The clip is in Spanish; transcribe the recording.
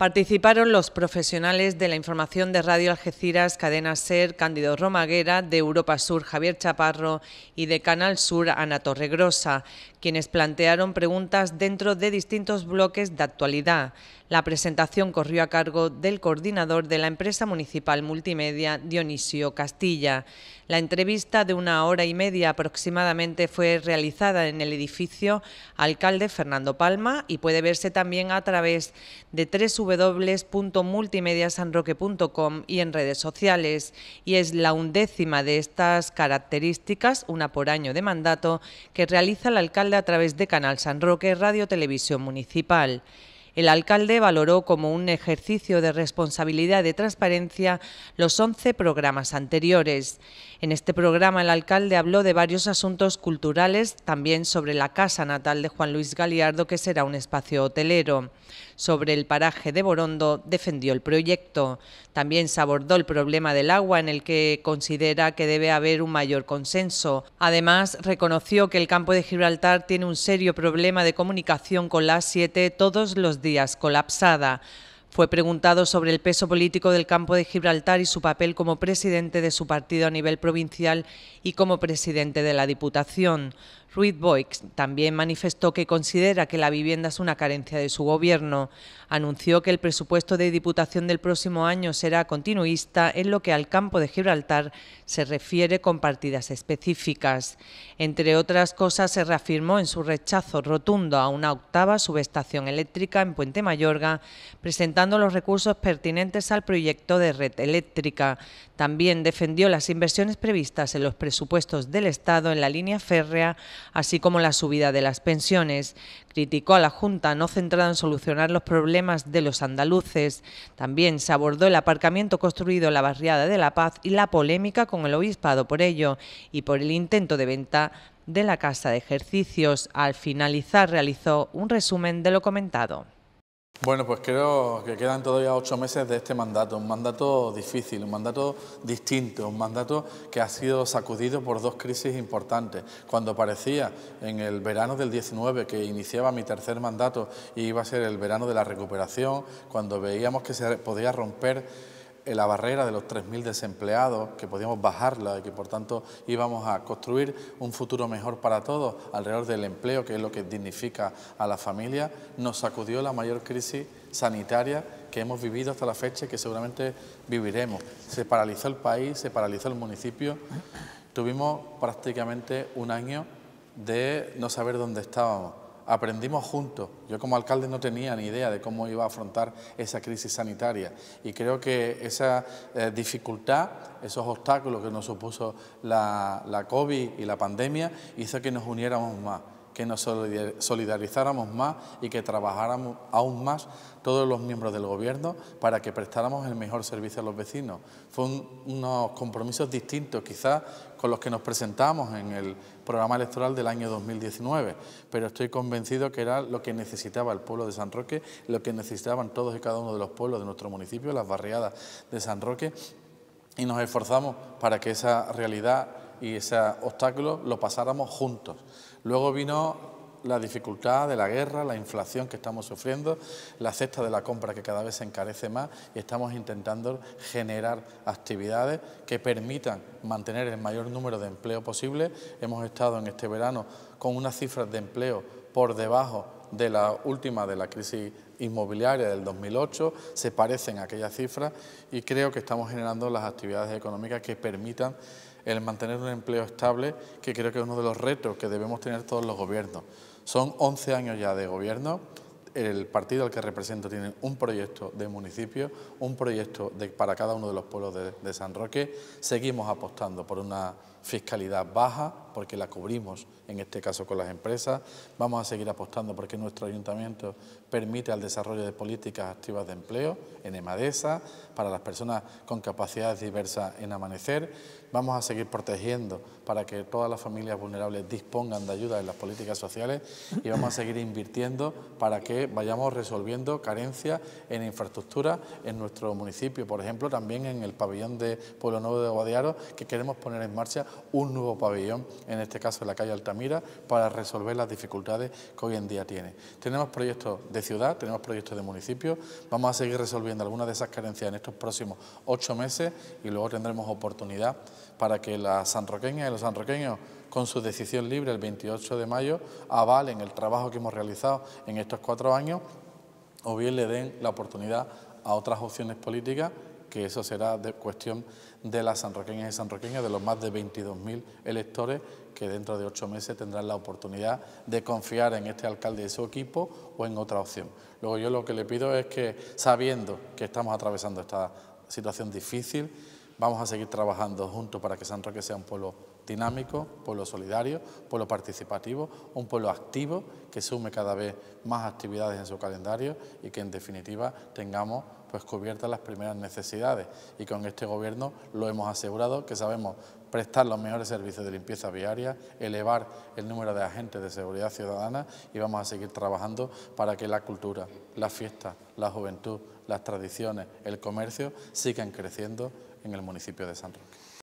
Participaron los profesionales de la información de Radio Algeciras, Cadena Ser, Cándido Romaguera, de Europa Sur, Javier Chaparro y de Canal Sur, Ana Torregrosa, quienes plantearon preguntas dentro de distintos bloques de actualidad. La presentación corrió a cargo del coordinador de la empresa municipal multimedia, Dionisio Castilla. La entrevista de una hora y media aproximadamente fue realizada en el edificio Alcalde Fernando Palma y puede verse también a través de www.multimediasanroque.com y en redes sociales. Y es la undécima de estas características, una por año de mandato, que realiza el alcalde a través de Canal San Roque, Radio Televisión Municipal. El alcalde valoró como un ejercicio de responsabilidad y de transparencia los 11 programas anteriores. En este programa el alcalde habló de varios asuntos culturales, también sobre la casa natal de Juan Luis Galiardo, que será un espacio hotelero. Sobre el paraje de Borondo defendió el proyecto. También se abordó el problema del agua, en el que considera que debe haber un mayor consenso. Además, reconoció que el campo de Gibraltar tiene un serio problema de comunicación con las siete todos los días, colapsada. Fue preguntado sobre el peso político del campo de Gibraltar y su papel como presidente de su partido a nivel provincial y como presidente de la Diputación. Ruiz Boix también manifestó que considera que la vivienda es una carencia de su gobierno. Anunció que el presupuesto de Diputación del próximo año será continuista en lo que al campo de Gibraltar se refiere con partidas específicas. Entre otras cosas, se reafirmó en su rechazo rotundo a una octava subestación eléctrica en Puente Mayorga, presentando los recursos pertinentes al proyecto de red eléctrica. También defendió las inversiones previstas en los presupuestos del Estado en la línea férrea así como la subida de las pensiones. Criticó a la Junta no centrada en solucionar los problemas de los andaluces. También se abordó el aparcamiento construido en la barriada de La Paz y la polémica con el obispado por ello y por el intento de venta de la casa de ejercicios. Al finalizar realizó un resumen de lo comentado. Bueno, pues creo que quedan todavía ocho meses de este mandato, un mandato difícil, un mandato distinto, un mandato que ha sido sacudido por dos crisis importantes. Cuando parecía en el verano del 19 que iniciaba mi tercer mandato y iba a ser el verano de la recuperación, cuando veíamos que se podía romper la barrera de los 3.000 desempleados, que podíamos bajarla y que por tanto íbamos a construir un futuro mejor para todos alrededor del empleo, que es lo que dignifica a la familia, nos sacudió la mayor crisis sanitaria que hemos vivido hasta la fecha y que seguramente viviremos. Se paralizó el país, se paralizó el municipio. Tuvimos prácticamente un año de no saber dónde estábamos aprendimos juntos. Yo como alcalde no tenía ni idea de cómo iba a afrontar esa crisis sanitaria y creo que esa eh, dificultad, esos obstáculos que nos supuso la, la COVID y la pandemia hizo que nos uniéramos más que nos solidarizáramos más y que trabajáramos aún más todos los miembros del Gobierno para que prestáramos el mejor servicio a los vecinos. Fue unos compromisos distintos quizás con los que nos presentamos en el programa electoral del año 2019, pero estoy convencido que era lo que necesitaba el pueblo de San Roque, lo que necesitaban todos y cada uno de los pueblos de nuestro municipio, las barriadas de San Roque, y nos esforzamos para que esa realidad y ese obstáculo lo pasáramos juntos. Luego vino la dificultad de la guerra, la inflación que estamos sufriendo, la cesta de la compra que cada vez se encarece más y estamos intentando generar actividades que permitan mantener el mayor número de empleo posible. Hemos estado en este verano con unas cifras de empleo por debajo de la última de la crisis inmobiliaria del 2008, se parecen a aquellas cifras y creo que estamos generando las actividades económicas que permitan el mantener un empleo estable, que creo que es uno de los retos que debemos tener todos los gobiernos. Son 11 años ya de gobierno, el partido al que represento tiene un proyecto de municipio, un proyecto de, para cada uno de los pueblos de San Roque. Seguimos apostando por una fiscalidad baja, porque la cubrimos en este caso con las empresas. Vamos a seguir apostando porque nuestro ayuntamiento permite el desarrollo de políticas activas de empleo en EMADESA, para las personas con capacidades diversas en amanecer. Vamos a seguir protegiendo para que todas las familias vulnerables dispongan de ayuda en las políticas sociales y vamos a seguir invirtiendo para que vayamos resolviendo carencias en infraestructura en nuestro municipio. Por ejemplo, también en el pabellón de Pueblo Nuevo de Guadiaro, que queremos poner en marcha un nuevo pabellón, en este caso en la calle Altamira, para resolver las dificultades que hoy en día tiene. Tenemos proyectos de ciudad, tenemos proyectos de municipio, vamos a seguir resolviendo algunas de esas carencias en estos próximos ocho meses y luego tendremos oportunidad para que las sanroqueñas y los sanroqueños con su decisión libre el 28 de mayo avalen el trabajo que hemos realizado en estos cuatro años o bien le den la oportunidad a otras opciones políticas que eso será de cuestión de las sanroqueñas y sanroqueñas, de los más de 22.000 electores que dentro de ocho meses tendrán la oportunidad de confiar en este alcalde y su equipo o en otra opción. Luego yo lo que le pido es que, sabiendo que estamos atravesando esta situación difícil, Vamos a seguir trabajando juntos para que San Roque sea un pueblo dinámico, pueblo solidario, pueblo participativo, un pueblo activo que sume cada vez más actividades en su calendario y que en definitiva tengamos pues cubiertas las primeras necesidades y con este gobierno lo hemos asegurado que sabemos prestar los mejores servicios de limpieza viaria, elevar el número de agentes de seguridad ciudadana y vamos a seguir trabajando para que la cultura, las fiestas, la juventud, las tradiciones, el comercio sigan creciendo en el municipio de San Roque.